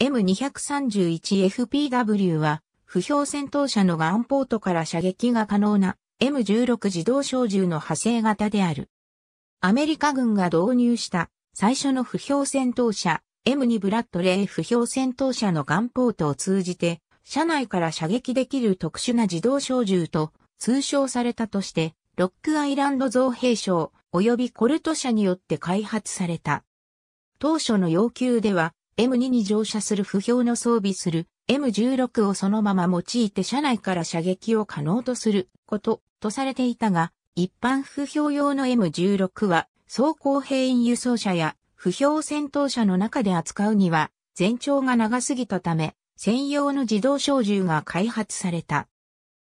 M231FPW は、不評戦闘車のガンポートから射撃が可能な M16 自動小銃の派生型である。アメリカ軍が導入した最初の不評戦闘車 M2 ブラッドレー不評戦闘車のガンポートを通じて、車内から射撃できる特殊な自動小銃と通称されたとして、ロックアイランド造兵廠及びコルト社によって開発された。当初の要求では、M2 に乗車する不評の装備する M16 をそのまま用いて車内から射撃を可能とすることとされていたが、一般不評用の M16 は装甲兵員輸送車や不評戦闘車の中で扱うには全長が長すぎたため、専用の自動小銃が開発された。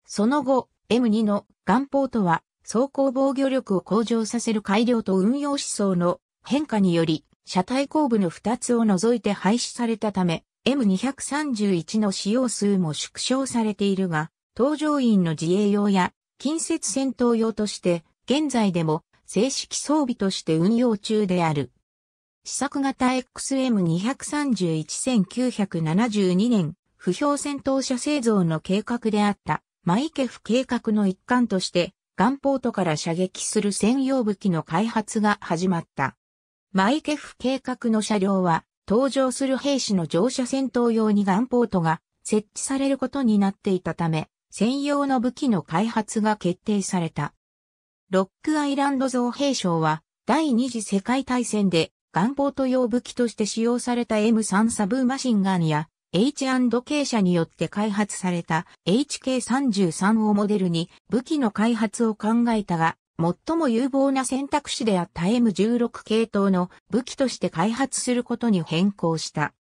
その後、M2 のガンポートは装甲防御力を向上させる改良と運用思想の変化により車体後部の2つを除いて廃止されたため、M231 の使用数も縮小されているが、搭乗員の自衛用や近接戦闘用として、現在でも正式装備として運用中である。試作型 XM231-1972 年、不評戦闘車製造の計画であった、マイケフ計画の一環として、ガンポートから射撃する専用武器の開発が始まった。マイケフ計画の車両は、登場する兵士の乗車戦闘用にガンポートが設置されることになっていたため、専用の武器の開発が決定された。ロックアイランド造兵廠は、第二次世界大戦で、ガンポート用武器として使用された M3 サブマシンガンや、H&K 社によって開発された HK33 をモデルに武器の開発を考えたが、最も有望な選択肢であった M16 系統の武器として開発することに変更した。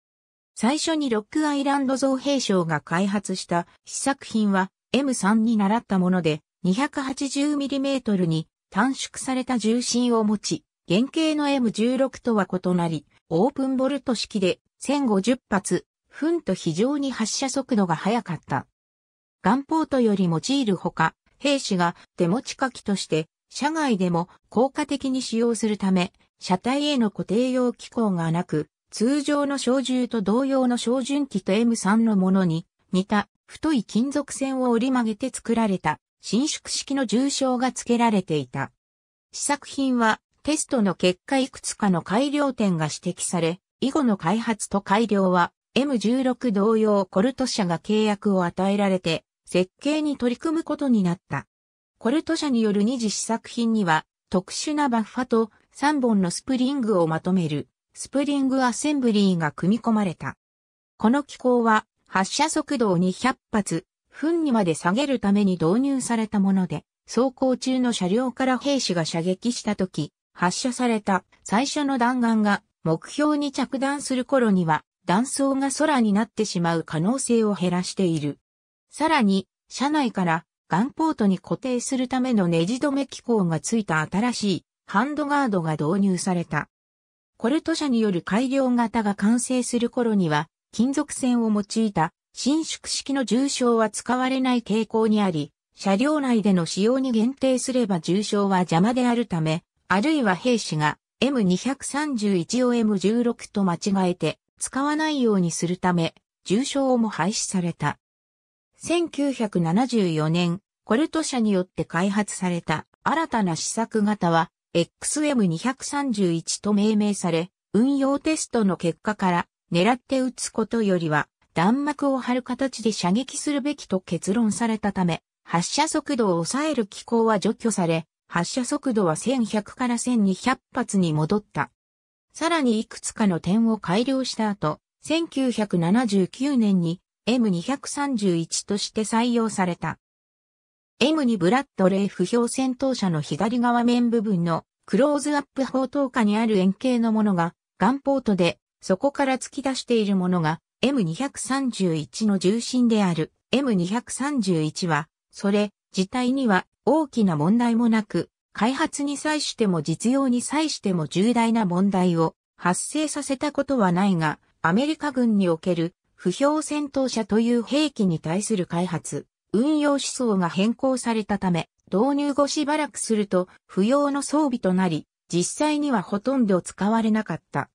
最初にロックアイランド造兵省が開発した試作品は M3 に習ったもので 280mm に短縮された重心を持ち、原型の M16 とは異なり、オープンボルト式で1050発、ふんと非常に発射速度が速かった。ガンポートより用いるほか、兵士が手持ち書きとして車外でも効果的に使用するため、車体への固定用機構がなく、通常の小銃と同様の小準機と M3 のものに似た太い金属線を折り曲げて作られた伸縮式の重傷が付けられていた。試作品はテストの結果いくつかの改良点が指摘され、以後の開発と改良は M16 同様コルト社が契約を与えられて設計に取り組むことになった。コルト社による二次試作品には、特殊なバッファと3本のスプリングをまとめる、スプリングアセンブリーが組み込まれた。この機構は、発射速度を200発、分にまで下げるために導入されたもので、走行中の車両から兵士が射撃した時、発射された最初の弾丸が目標に着弾する頃には弾倉が空になってしまう可能性を減らしている。さらに、車内からガンポートに固定するためのネジ止め機構がついた新しいハンドガードが導入された。コルト社による改良型が完成する頃には、金属線を用いた伸縮式の重症は使われない傾向にあり、車両内での使用に限定すれば重症は邪魔であるため、あるいは兵士が M231 を M16 と間違えて使わないようにするため、重症も廃止された。1974年、コルト社によって開発された新たな試作型は XM231 と命名され、運用テストの結果から狙って撃つことよりは弾幕を張る形で射撃するべきと結論されたため、発射速度を抑える機構は除去され、発射速度は1100から1200発に戻った。さらにいくつかの点を改良した後、1979年に M231 として採用された。M にブラッドレイ不評戦闘車の左側面部分のクローズアップ砲塔下にある円形のものがガンポートでそこから突き出しているものが M231 の重心である M231 はそれ自体には大きな問題もなく開発に際しても実用に際しても重大な問題を発生させたことはないがアメリカ軍における不評戦闘車という兵器に対する開発運用思想が変更されたため、導入後しばらくすると不要の装備となり、実際にはほとんど使われなかった。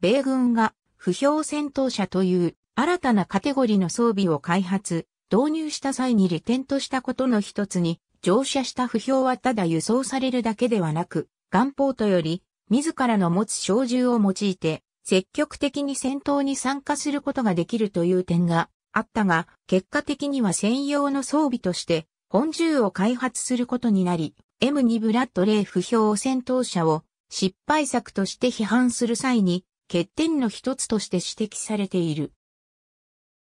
米軍が不評戦闘車という新たなカテゴリーの装備を開発、導入した際に利点としたことの一つに、乗車した不評はただ輸送されるだけではなく、ガポートより自らの持つ小銃を用いて積極的に戦闘に参加することができるという点があったが、結果的には専用の装備として、本銃を開発することになり、M2 ブラッドレー不評戦闘車を失敗作として批判する際に、欠点の一つとして指摘されている。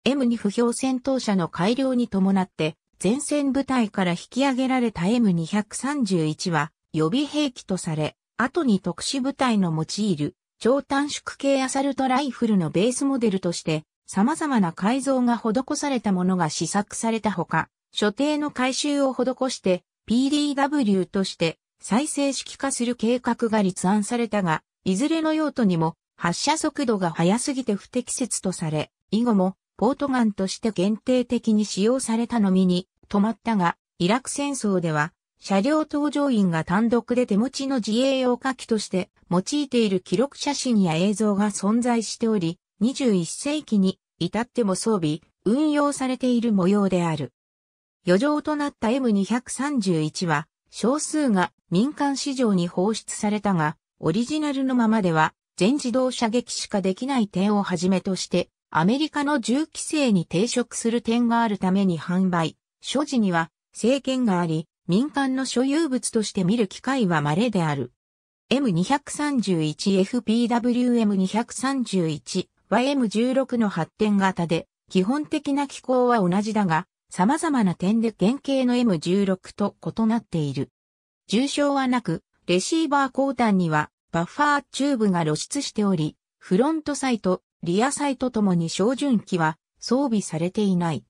M2 不評戦闘車の改良に伴って、前線部隊から引き上げられた M231 は予備兵器とされ、後に特殊部隊の用いる超短縮系アサルトライフルのベースモデルとして様々な改造が施されたものが試作されたほか、所定の改修を施して PDW として再生式化する計画が立案されたが、いずれの用途にも発射速度が速すぎて不適切とされ、以後もポートガンとして限定的に使用されたのみに止まったが、イラク戦争では車両搭乗員が単独で手持ちの自衛用火器として用いている記録写真や映像が存在しており、21世紀に至っても装備、運用されている模様である。余剰となった M231 は、少数が民間市場に放出されたが、オリジナルのままでは全自動射撃しかできない点をはじめとして、アメリカの銃規制に抵触する点があるために販売、所持には制限があり、民間の所有物として見る機会は稀である。M231FPWM231 YM16 の発展型で、基本的な機構は同じだが、様々な点で原型の M16 と異なっている。重症はなく、レシーバー後端にはバッファーチューブが露出しており、フロントサイト、リアサイトともに照準器は装備されていない。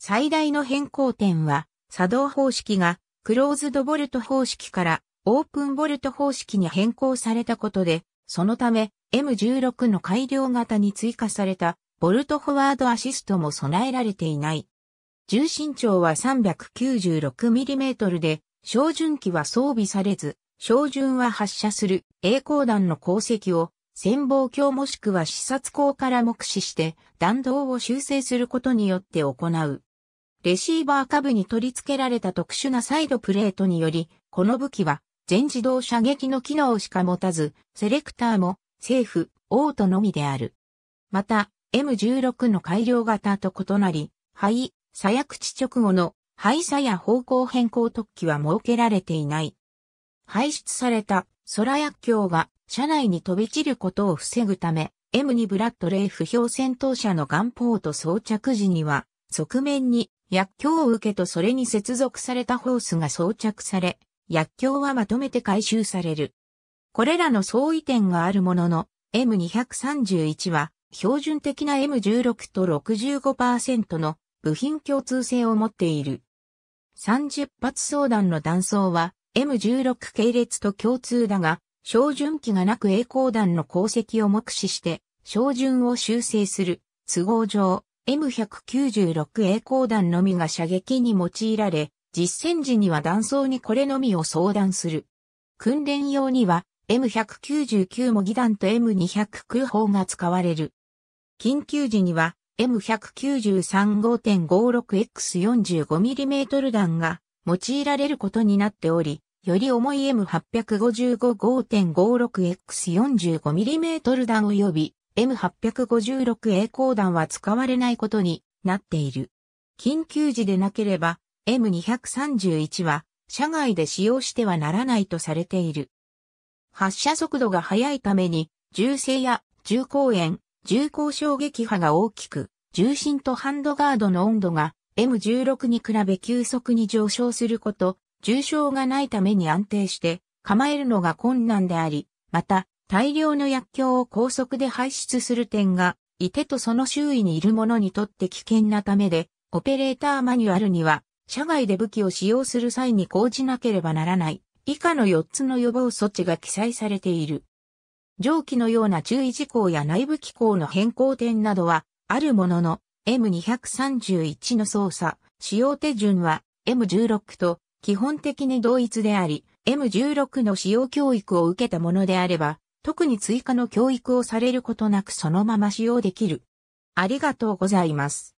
最大の変更点は、作動方式がクローズドボルト方式からオープンボルト方式に変更されたことで、そのため M16 の改良型に追加されたボルトフォワードアシストも備えられていない。重心長は 396mm で、照準機は装備されず、照準は発射する栄光弾の鉱石を潜望鏡もしくは視察光から目視して弾道を修正することによって行う。レシーバー下部に取り付けられた特殊なサイドプレートにより、この武器は全自動射撃の機能しか持たず、セレクターも政府、王都のみである。また、M16 の改良型と異なり、肺、左翼地直後の肺左や方向変更特記は設けられていない。排出された空薬莢が車内に飛び散ることを防ぐため、M2 ブラッドレイ不評戦闘車のガンポート装着時には、側面に薬莢を受けとそれに接続されたホースが装着され、薬莢はまとめて回収される。これらの相違点があるものの、M231 は標準的な M16 と65%の部品共通性を持っている。30発相談の弾倉は M16 系列と共通だが、照準器がなく栄光弾の功績を目視して、照準を修正する都合上、M196 栄光弾のみが射撃に用いられ、実戦時には弾倉にこれのみを相談する。訓練用には M199 模擬弾と M200 空砲が使われる。緊急時には M193.56X45mm 弾が用いられることになっており、より重い M855.56X45mm 弾及び M856 栄光弾は使われないことになっている。緊急時でなければ M231 は社外で使用してはならないとされている。発射速度が速いために、銃声や銃光炎、銃光衝撃波が大きく、重心とハンドガードの温度が M16 に比べ急速に上昇すること、重傷がないために安定して構えるのが困難であり、また大量の薬莢を高速で排出する点が、いてとその周囲にいる者にとって危険なためで、オペレーターマニュアルには、社外で武器を使用する際に講じなければならない、以下の4つの予防措置が記載されている。上記のような注意事項や内部機構の変更点などはあるものの M231 の操作、使用手順は M16 と基本的に同一であり、M16 の使用教育を受けたものであれば、特に追加の教育をされることなくそのまま使用できる。ありがとうございます。